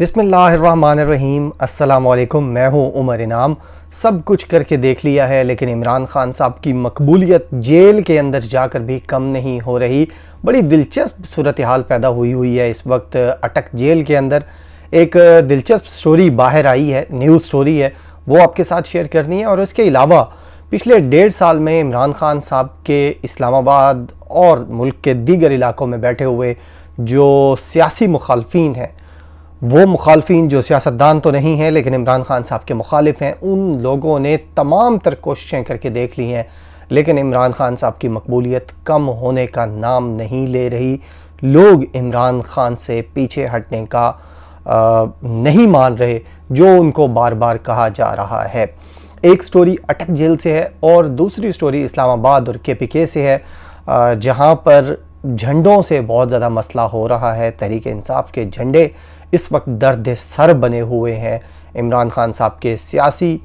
बिसमीम अल्लाम मैं हूँ उमर इनाम सब कुछ करके देख लिया है लेकिन इमरान खान साहब की मकबूलियत जेल के अंदर जाकर भी कम नहीं हो रही बड़ी दिलचस्प सूरत हाल पैदा हुई हुई है इस वक्त अटक जेल के अंदर एक दिलचस्प स्टोरी बाहर आई है न्यूज़ स्टोरी है वो आपके साथ शेयर करनी है और इसके अलावा पिछले डेढ़ साल में इमरान खान साहब के इस्लामाबाद और मुल्क के दीगर इलाकों में बैठे हुए जो सियासी मुखालफी हैं वो मुखालफी जो सियासतदान तो नहीं हैं लेकिन इमरान खान साहब के मुखालिफ हैं उन लोगों ने तमाम तर कोशिशें करके देख ली हैं लेकिन इमरान खान साहब की मकबूलियत कम होने का नाम नहीं ले रही लोग इमरान खान से पीछे हटने का आ, नहीं मान रहे जो उनको बार बार कहा जा रहा है एक स्टोरी अटक जेल से है और दूसरी स्टोरी इस्लामाबाद और के पी के से है जहाँ पर झंडों से बहुत ज़्यादा मसला हो रहा है तहरीक इंसाफ के झंडे इस वक्त दर्द सर बने हुए हैं इमरान खान साहब के सियासी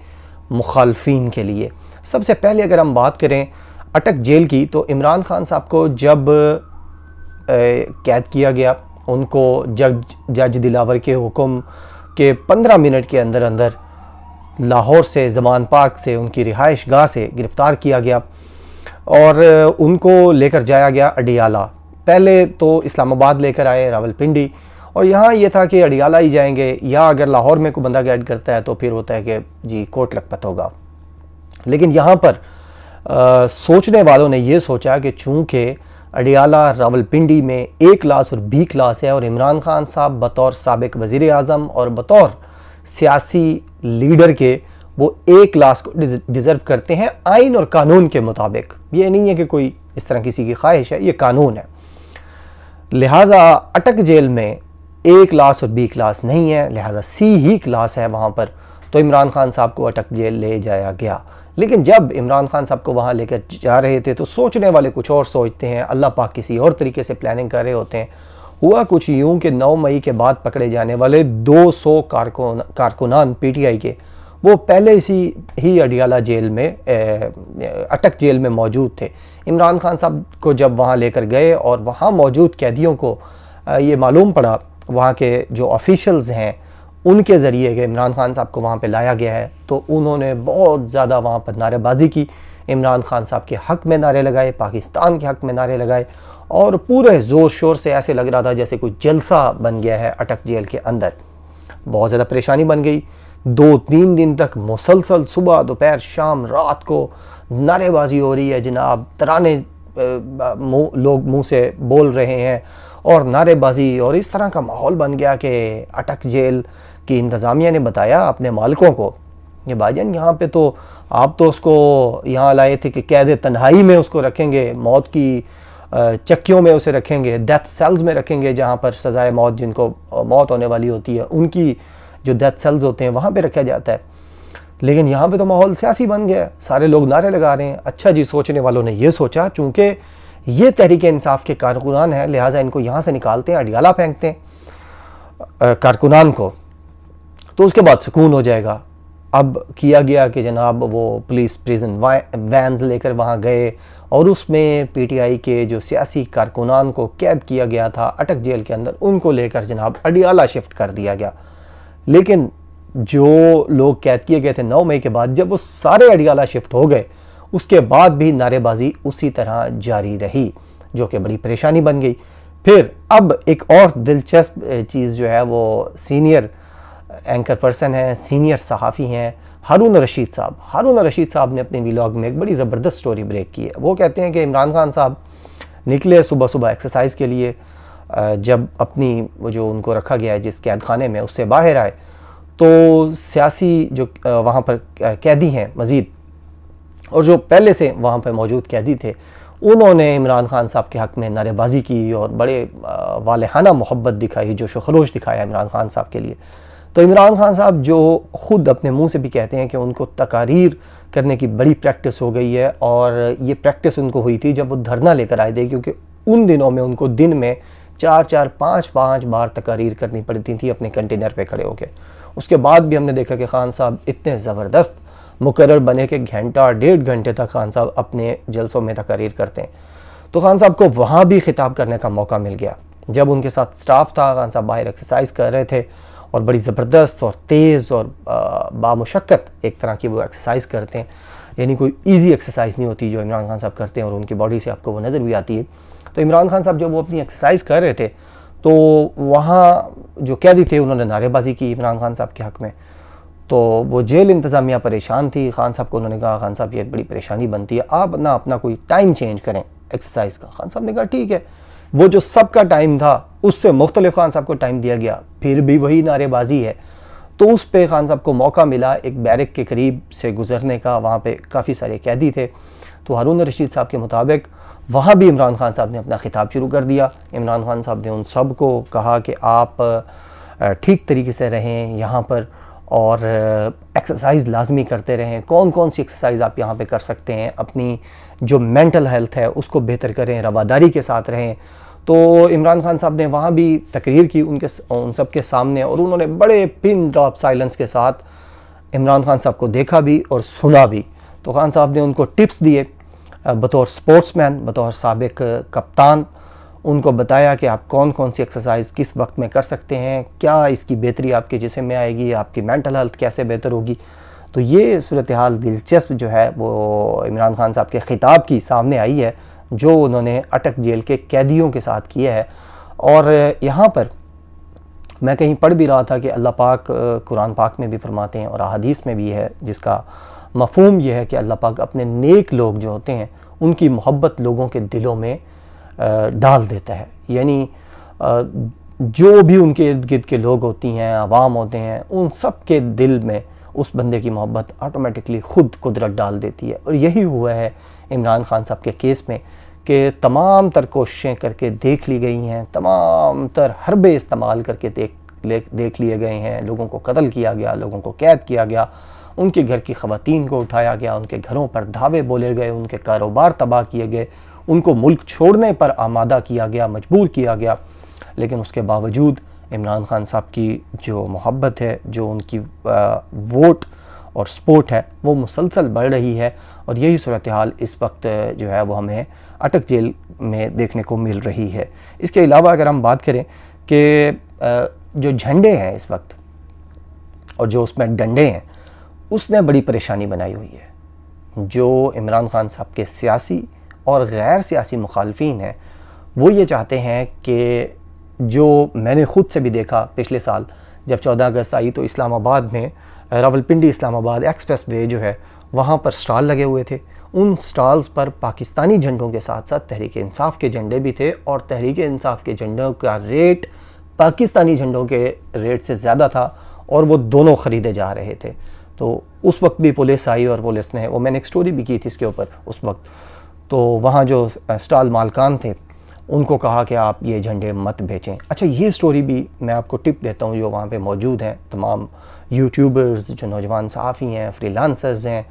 मुखालफन के लिए सबसे पहले अगर हम बात करें अटक जेल की तो इमरान खान साहब को जब कैद किया गया उनको जज जज दिलावर के हुक्म के पंद्रह मिनट के अंदर अंदर लाहौर से जमान पार्क से उनकी रिहाइश गाह से गिरफ़्तार किया गया और उनको लेकर जाया गया अडियाला पहले तो इस्लामाबाद लेकर आए रावलपिंडी और यहाँ ये था कि अडियाला ही जाएंगे या अगर लाहौर में कोई बंदा गाइड करता है तो फिर होता है कि जी कोट लखपत होगा लेकिन यहाँ पर आ, सोचने वालों ने यह सोचा कि चूँकि अडियाला रावलपिंडी में ए क्लास और बी क्लास है और इमरान खान साहब बतौर सबक वज़ी अजम और बतौर सियासी लीडर के वो ए क्लास को डिज़र्व करते हैं आइन और कानून के मुताबिक ये नहीं है कि कोई इस तरह किसी की ख्वाहिश है ये कानून है लिहाजा अटक जेल में ए क्लास और बी क्लास नहीं है लिहाजा सी ही क्लास है वहाँ पर तो इमरान खान साहब को अटक जेल ले जाया गया लेकिन जब इमरान खान साहब को वहाँ लेकर जा रहे थे तो सोचने वाले कुछ और सोचते हैं अल्लाह पाक किसी और तरीके से प्लानिंग कर रहे होते हैं हुआ कुछ यूं कि 9 मई के बाद पकड़े जाने वाले 200 कारकुन कारकुनान पीटीआई के वो पहले इसी ही अडियाला जेल में अटक जेल में मौजूद थे इमरान खान साहब को जब वहाँ लेकर गए और वहाँ मौजूद कैदियों को ये मालूम पड़ा वहाँ के जो ऑफिशल्स हैं उनके ज़रिए इमरान खान साहब को वहाँ पे लाया गया है तो उन्होंने बहुत ज़्यादा वहाँ पर नारेबाजी की इमरान खान साहब के हक़ में नारे लगाए पाकिस्तान के हक़ में नारे लगाए और पूरे ज़ोर शोर से ऐसे लग रहा था जैसे कोई जलसा बन गया है अटक जेल के अंदर बहुत ज़्यादा परेशानी बन गई दो तीन दिन तक मुसलसल सुबह दोपहर शाम रात को नारेबाजी हो रही है जनाब तराने मुँह लोग मुंह से बोल रहे हैं और नारेबाजी और इस तरह का माहौल बन गया कि अटक जेल की इंतज़ामिया ने बताया अपने मालिकों को ये भाईजान यहाँ पे तो आप तो उसको यहाँ लाए थे कि कैद तन्हाई में उसको रखेंगे मौत की चक्कियों में उसे रखेंगे डेथ सेल्स में रखेंगे जहाँ पर सज़ाए मौत जिनको मौत होने वाली होती है उनकी जो डेथ सेल्स होते हैं वहाँ पर रखा जाता है लेकिन यहाँ पर तो माहौल सियासी बन गया सारे लोग नारे लगा रहे हैं अच्छा जी सोचने वालों ने यह सोचा चूँकि ये तहरीक इंसाफ के कारकुनान हैं लिहाजा इनको यहाँ से निकालते हैं अडियाला फेंकते हैं कारकुनान को तो उसके बाद सुकून हो जाएगा अब किया गया कि जनाब वो पुलिस प्रिजन वैन लेकर वहाँ गए और उसमें पीटीआई के जो सियासी कारकुनान को कैद किया गया था अटक जेल के अंदर उनको लेकर जनाब अडियाला शिफ्ट कर दिया गया लेकिन जो लोग कैद किए गए थे नौ मई के बाद जब वो सारे अडियाला शिफ्ट हो गए उसके बाद भी नारेबाजी उसी तरह जारी रही जो कि बड़ी परेशानी बन गई फिर अब एक और दिलचस्प चीज़ जो है वो सीनियर एंकर पर्सन हैं सीनियर सहाफ़ी हैं हारून रशीद साहब हारून रशीद साहब ने अपने व्लॉग में एक बड़ी ज़बरदस्त स्टोरी ब्रेक की है वो कहते हैं कि इमरान खान साहब निकले सुबह सुबह एक्सरसाइज के लिए जब अपनी वो जो उनको रखा गया है जिस कैद खाने में उससे बाहर आए तो सियासी जो वहाँ पर कैदी हैं मज़ीद और जो पहले से वहाँ पर मौजूद कैदी थे उन्होंने इमरान खान साहब के हक़ में नारेबाजी की और बड़े वालहाना मोहब्बत दिखाई जोश खरोश दिखाया इमरान खान साहब के लिए तो इमरान खान साहब जो ख़ुद अपने मुंह से भी कहते हैं कि उनको तकारीर करने की बड़ी प्रैक्टिस हो गई है और ये प्रैक्टिस उनको हुई थी जब वो धरना लेकर आए थे क्योंकि उन दिनों में उनको दिन में चार चार पाँच पाँच बार तकारीर करनी पड़ती थी अपने कंटेनर पर खड़े होकर उसके बाद भी हमने देखा कि खान साहब इतने ज़बरदस्त मुकर बने कि घंटा डेढ़ घंटे तक खान साहब अपने जलसों में तकारीर करते हैं तो खान साहब को वहाँ भी खिताब करने का मौका मिल गया जब उनके साथ स्टाफ था खान साहब बाहर एक्सरसाइज कर रहे थे और बड़ी ज़बरदस्त और तेज़ और बामशक्क़त एक तरह की वो एक्सरसाइज करते हैं यानी कोई ईजी एक्सरसाइज नहीं होती जो इमरान खान साहब करते हैं और उनकी बॉडी से आपको वो नज़र भी आती है तो इमरान खान साहब जब वो अपनी एक्सरसाइज कर रहे थे तो वहाँ जो कैदी थे उन्होंने नारेबाजी की इमरान खान साहब के हक़ में तो वो जेल इंतज़ामिया परेशान थी खान साहब को उन्होंने कहा खान साहब ये बड़ी परेशानी बनती है आप ना अपना कोई टाइम चेंज करें एक्सरसाइज का खान साहब ने कहा ठीक है वो जो सबका टाइम था उससे मुख्तलिफ खान साहब को टाइम दिया गया फिर भी वही नारेबाजी है तो उस पे खान साहब को मौका मिला एक बैरक के करीब से गुजरने का वहाँ पे काफ़ी सारे कैदी थे तो हारून रशीद साहब के मुताबिक वहाँ भी इमरान खान साहब ने अपना खिताब शुरू कर दिया इमरान खान साहब ने उन सब को कहा कि आप ठीक तरीके से रहें यहाँ पर और एक्सरसाइज लाजमी करते रहें कौन कौन सी एक्सरसाइज आप यहाँ पे कर सकते हैं अपनी जो मेंटल हेल्थ है उसको बेहतर करें रवादारी के साथ रहें तो इमरान खान साहब ने वहाँ भी तकरीर की उनके उन सब के सामने और उन्होंने बड़े पिन ड्रॉप साइलेंस के साथ इमरान खान साहब को देखा भी और सुना भी तो खान साहब ने उनको टिप्स दिए बतौर स्पोर्ट्समैन बतौर सबक कप्तान उनको बताया कि आप कौन कौन सी एक्सरसाइज किस वक्त में कर सकते हैं क्या इसकी बेहतरी आपके जिसम में आएगी आपकी मेंटल हेल्थ कैसे बेहतर होगी तो ये सूरत हाल दिलचस्प जो है वो इमरान खान साहब के ख़िताब की सामने आई है जो उन्होंने अटक जेल के कैदियों के साथ किया है और यहाँ पर मैं कहीं पढ़ भी रहा था कि अल्लाह पाक कुरान पाक में भी फरमाते हैं और अदीस में भी है जिसका मफहम यह है कि अल्लाह पाक अपने नेक लोग जो होते हैं उनकी मोहब्बत लोगों के दिलों में डाल देता है यानी जो भी उनके इर्द गिर्द के लोग होती हैं आवाम होते हैं उन सब के दिल में उस बंदे की मोहब्बत ऑटोमेटिकली ख़ुद कुदरत डाल देती है और यही हुआ है इमरान खान साहब के केस में कि तमाम तर कोशिशें करके देख ली गई हैं तमाम तर हरबे इस्तेमाल करके देख ले देख लिए गए हैं लोगों को कत्ल किया गया लोगों को कैद किया गया उनके घर की खवतान को उठाया गया उनके घरों पर धावे बोले गए उनके कारोबार तबाह किए गए उनको मुल्क छोड़ने पर आमादा किया गया मजबूर किया गया लेकिन उसके बावजूद इमरान खान साहब की जो मोहब्बत है जो उनकी वोट और सपोर्ट है वो मुसलसल बढ़ रही है और यही सूरत हाल इस वक्त जो है वो हमें अटक जेल में देखने को मिल रही है इसके अलावा अगर हम बात करें कि जो झंडे हैं इस वक्त और जो उसमें डंडे हैं उसने बड़ी परेशानी बनाई हुई है जो इमरान खान साहब के सियासी और गैर सियासी मुखालफी हैं वो ये चाहते हैं कि जो मैंने ख़ुद से भी देखा पिछले साल जब 14 अगस्त आई तो इस्लामाबाद में रावलपिंडी इस्लामाबाद एक्सप्रेस वे जो है वहाँ पर स्टॉल लगे हुए थे उन स्टॉल्स पर पाकिस्तानी झंडों के साथ साथ तहरीक इंसाफ के झंडे भी थे और तहरीक इंसाफ के झंडों का रेट पाकिस्तानी झंडों के रेट से ज़्यादा था और वो दोनों ख़रीदे जा रहे थे तो उस वक्त भी पुलिस आई और पुलिस ने वो मैंने एक स्टोरी भी की थी इसके ऊपर उस वक्त तो वहाँ जो स्टॉल मालकान थे उनको कहा कि आप ये झंडे मत बेचें अच्छा ये स्टोरी भी मैं आपको टिप देता हूँ जो वहाँ पे मौजूद हैं तमाम यूट्यूबर्स जो नौजवान साफ़ी हैं फ्रीलांसर्स हैं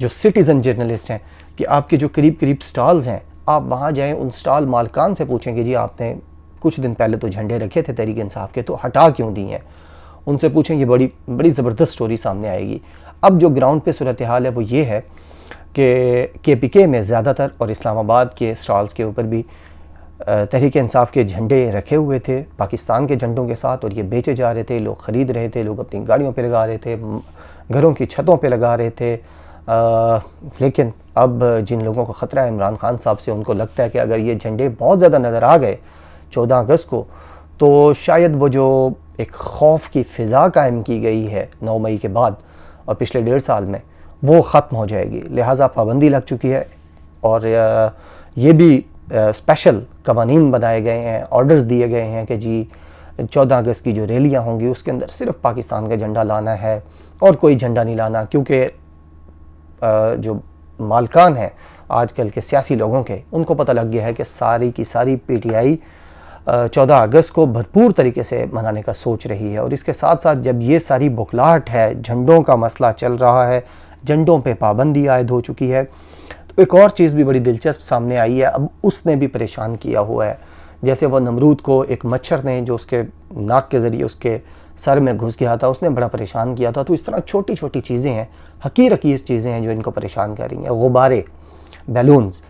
जो सिटीज़न जर्नलिस्ट हैं कि आपके जो करीब करीब स्टॉल्स हैं आप वहाँ जाएँ उन स्टॉल मालकान से पूछें कि जी आपने कुछ दिन पहले तो झंडे रखे थे तहरीक इंसाफ के तो हटा क्यों दिए हैं उनसे पूछें ये बड़ी बड़ी ज़बरदस्त स्टोरी सामने आएगी अब जो ग्राउंड पे सूरत हाल है वो ये है कि के पी के में ज़्यादातर और इस्लामाबाद के स्टॉल्स के ऊपर भी तहरीक इंसाफ के झंडे रखे हुए थे पाकिस्तान के झंडों के साथ और ये बेचे जा रहे थे लोग ख़रीद रहे थे लोग अपनी गाड़ियों पर लगा रहे थे घरों की छतों पर लगा रहे थे आ, लेकिन अब जिन लोगों को ख़तरा है इमरान खान साहब से उनको लगता है कि अगर ये झंडे बहुत ज़्यादा नज़र आ गए चौदह अगस्त को तो शायद वो जो एक खौफ की फ़िज़ा कायम की गई है नौ मई के बाद और पिछले डेढ़ साल में वो ख़त्म हो जाएगी लिहाजा पाबंदी लग चुकी है और ये भी स्पेशल कवानीन बनाए गए हैं ऑर्डर्स दिए गए हैं कि जी चौदह अगस्त की जो रैलियाँ होंगी उसके अंदर सिर्फ पाकिस्तान का झंडा लाना है और कोई झंडा नहीं लाना क्योंकि जो मालकान हैं आजकल के सियासी लोगों के उनको पता लग गया है कि सारी की सारी पीटीआई 14 अगस्त को भरपूर तरीके से मनाने का सोच रही है और इसके साथ साथ जब ये सारी बुखलाहट है झंडों का मसला चल रहा है झंडों पर पाबंदी आयद हो चुकी है तो एक और चीज़ भी बड़ी दिलचस्प सामने आई है अब उसने भी परेशान किया हुआ है जैसे वह नमरूद को एक मच्छर ने जो उसके नाक के ज़रिए उसके सर में घुस गया था उसने बड़ा परेशान किया था तो इस तरह छोटी छोटी चीज़ें हैं हकीर हकीर चीज़ें हैं जो इनको परेशान कर रही हैं गुब्बारे बैलून्स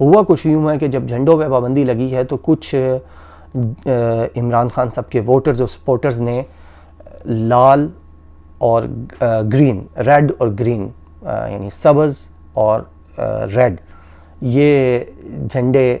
हुआ कुछ यूँ है कि जब झंडों पर पाबंदी लगी है तो कुछ इमरान खान साहब के वोटर्स और सपोर्टर्स ने लाल और ग्रीन रेड और ग्रीन यानी सब्ज़ और रेड ये झंडे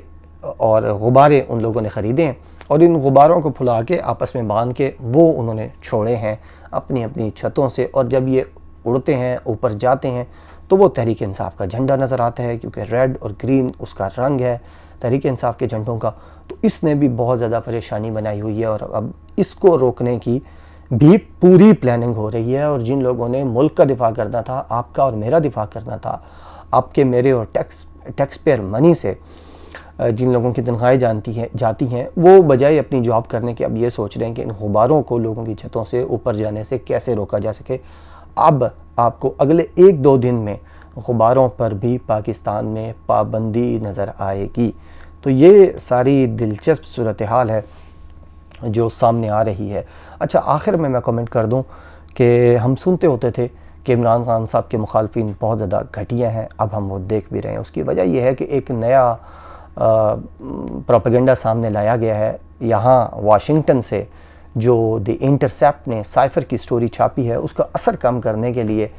और गुब्बारे उन लोगों ने ख़रीदे हैं और इन गुब्बारों को फुला के आपस में बांध के वो उन्होंने छोड़े हैं अपनी अपनी छतों से और जब ये उड़ते हैं ऊपर जाते हैं तो वो तहरीक इंसाफ का झंडा नज़र आता है क्योंकि रेड और ग्रीन उसका रंग है तहरीक इंसाफ के झंडों का तो इसने भी बहुत ज़्यादा परेशानी बनाई हुई है और अब इसको रोकने की भी पूरी प्लानिंग हो रही है और जिन लोगों ने मुल्क का दिफा करना था आपका और मेरा दिफा करना था आपके मेरे और टैक्स टैक्स पेयर मनी से जिन लोगों की तनख्वाहें जानती हैं जाती हैं वो बजाय अपनी जॉब करने के अब ये सोच रहे हैं कि इन गुब्बारों को लोगों की छतों से ऊपर जाने से कैसे रोका जा सके अब आपको अगले एक दो दिन में गुब्बारों पर भी पाकिस्तान में पाबंदी नज़र आएगी तो ये सारी दिलचस्प सूरत हाल है जो सामने आ रही है अच्छा आखिर में मैं कमेंट कर दूँ कि हम सुनते होते थे कि इमरान खान साहब के मुखालफन बहुत ज़्यादा घटिया हैं अब हम वो देख भी रहे हैं उसकी वजह यह है कि एक नया प्रोपेगेंडा सामने लाया गया है यहाँ वाशिंगटन से जो द इंटरसेप्ट ने साइफ़र की स्टोरी छापी है उसका असर कम करने के लिए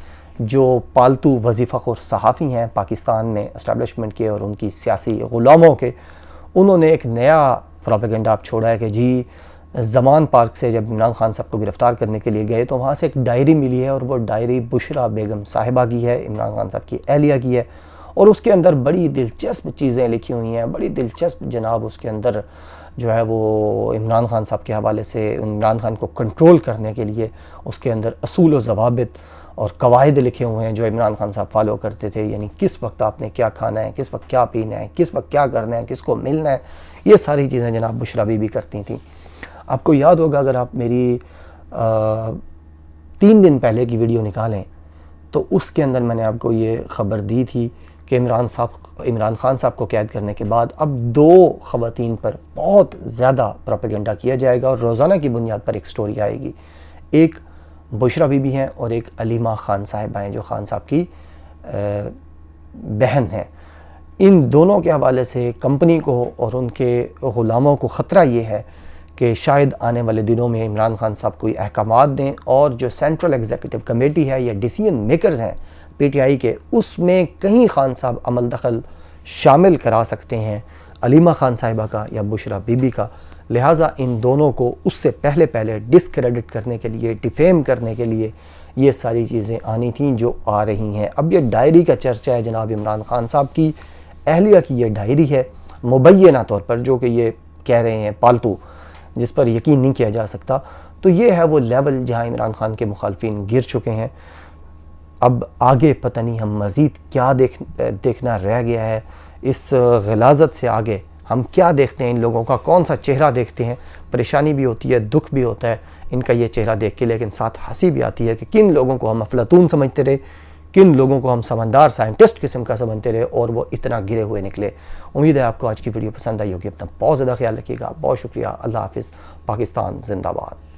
जो पालतू वजीफ़ा और सहाफ़ी हैं पाकिस्तान में इस्टबलिशमेंट के और उनकी सियासी ग़ुलामों के उन्होंने एक नया प्रोपेगेंडा आप छोड़ा है कि जी जमान पार्क से जब इमरान खान साहब को गिरफ़्तार करने के लिए गए तो वहाँ से एक डायरी मिली है और वो डायरी बुशरा बेगम साहिबा की है इमरान खान साहब की अहलिया की है और उसके अंदर बड़ी दिलचस्प चीज़ें लिखी हुई हैं बड़ी दिलचस्प जनाब उसके अंदर जो है वो इमरान खान साहब के हवाले से इमरान खान को कंट्रोल करने के लिए उसके अंदर असूल व जवाबित और कवायद लिखे हुए हैं जो इमरान खान साहब फॉलो करते थे यानी किस वक्त आपने क्या खाना है किस वक्त क्या पीना है किस वक्त क्या करना है किसको मिलना है ये सारी चीज़ें जनाब बुशरा बीबी करती थी आपको याद होगा अगर आप मेरी आ, तीन दिन पहले की वीडियो निकालें तो उसके अंदर मैंने आपको ये ख़बर दी थी कि इमरान साहब इमरान खान साहब को कैद करने के बाद अब दो ख़वान पर बहुत ज़्यादा प्रोपेगेंडा किया जाएगा और रोज़ाना की बुनियाद पर एक स्टोरी आएगी एक बुशरा बीबी हैं और एक अलीमा खान साहब हैं जो खान साहब की बहन हैं इन दोनों के हवाले से कंपनी को और उनके ग़ुलामों को ख़तरा ये है कि शायद आने वाले दिनों में इमरान खान साहब कोई अहकाम दें और जो सेंट्रल एग्जीक्यूटिव कमेटी है या डिसीजन मेकर्स हैं पी टी आई के उसमें कहीं खान साहब अमल दखल शामिल करा सकते हैं अलीमा खान साहिबा का या बुशरा बीबी का लिहाजा इन दोनों को उससे पहले पहले डिसक्रेडिट करने के लिए डिफेम करने के लिए ये सारी चीज़ें आनी थी जो आ रही हैं अब यह डायरी का चर्चा है जनाब इमरान खान साहब की अहलिया की यह डायरी है मुबैना तौर पर जो कि ये कह रहे हैं पालतू जिस पर यकीन नहीं किया जा सकता तो ये है वो लेवल जहाँ इमरान खान के मुखालफी गिर चुके हैं अब आगे पता नहीं हम मज़ीद क्या देख देखना रह गया है इस गलाजत से आगे हम क्या देखते हैं इन लोगों का कौन सा चेहरा देखते हैं परेशानी भी होती है दुख भी होता है इनका ये चेहरा देख के लेकिन साथ हंसी भी आती है कि किन लोगों को हम अफलातून समझते रहे किन लोगों को हम समझदार साइंटिस्ट किस्म का समझते रहे और वो इतना गिरे हुए निकले उम्मीद है आपको आज की वीडियो पसंद आई होगी अपना बहुत ज़्यादा ख्याल रखिएगा बहुत शुक्रिया अल्लाह हाफिज़ पाकिस्तान जिंदाबाद